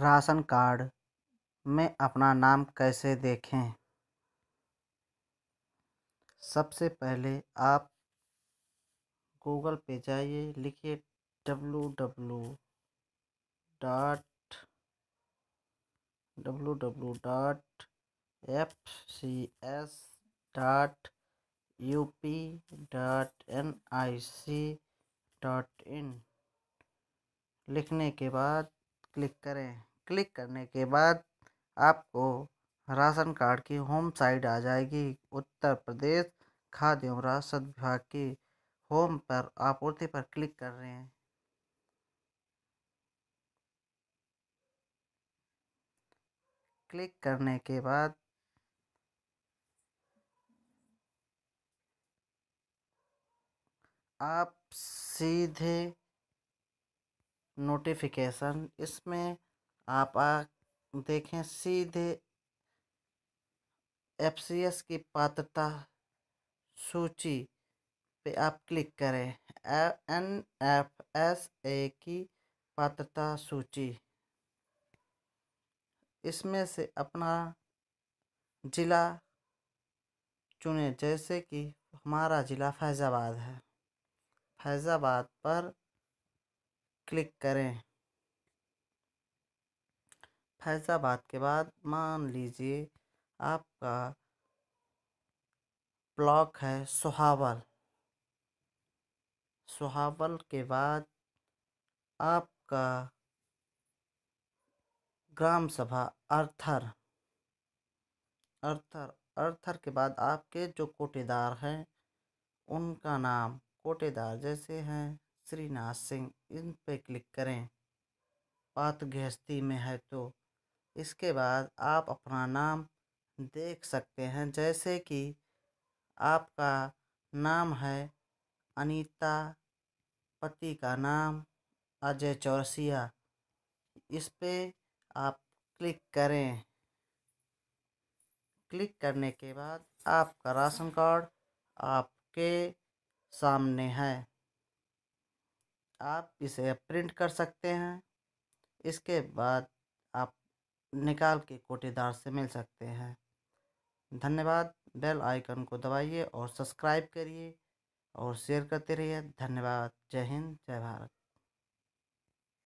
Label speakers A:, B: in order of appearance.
A: ration card में अपना नाम कैसे देखें सबसे पहले आप गूगल पे जाइए लिखिए W W dot W W dot F C S dot U P dot N I C dot in लिखने के बाद क्लिक करें क्लिक करने के बाद आपको राशन कार्ड की होम साइट आ जाएगी उत्तर प्रदेश खाद्य एवं राशन विभाग की होम पर आपूर्ति पर क्लिक कर रहे हैं क्लिक करने के बाद आप सीधे नोटिफिकेशन इसमें आप आ देखें सीधे एफ की पात्रता सूची पे आप क्लिक करें एन एफ एस ए की पात्रता सूची इसमें से अपना ज़िला चुने जैसे कि हमारा ज़िला फैज़ाबाद है फैज़ाबाद पर क्लिक करें फैज़ाबाद के बाद मान लीजिए आपका ब्लॉक है सुहावल सुहावल के बाद आपका ग्राम सभा अर्थर अर्थर अर्थर के बाद आपके जो कोटेदार हैं उनका नाम कोटेदार जैसे हैं श्रीनाथ सिंह इन पर क्लिक करें पात गृहस्थी में है तो इसके बाद आप अपना नाम देख सकते हैं जैसे कि आपका नाम है अनीता पति का नाम अजय चौरसिया इस पर आप क्लिक करें क्लिक करने के बाद आपका राशन कार्ड आपके सामने है आप इसे प्रिंट कर सकते हैं इसके बाद आप निकाल के कोटेदार से मिल सकते हैं धन्यवाद बेल आइकन को दबाइए और सब्सक्राइब करिए और शेयर करते रहिए धन्यवाद जय हिंद जय भारत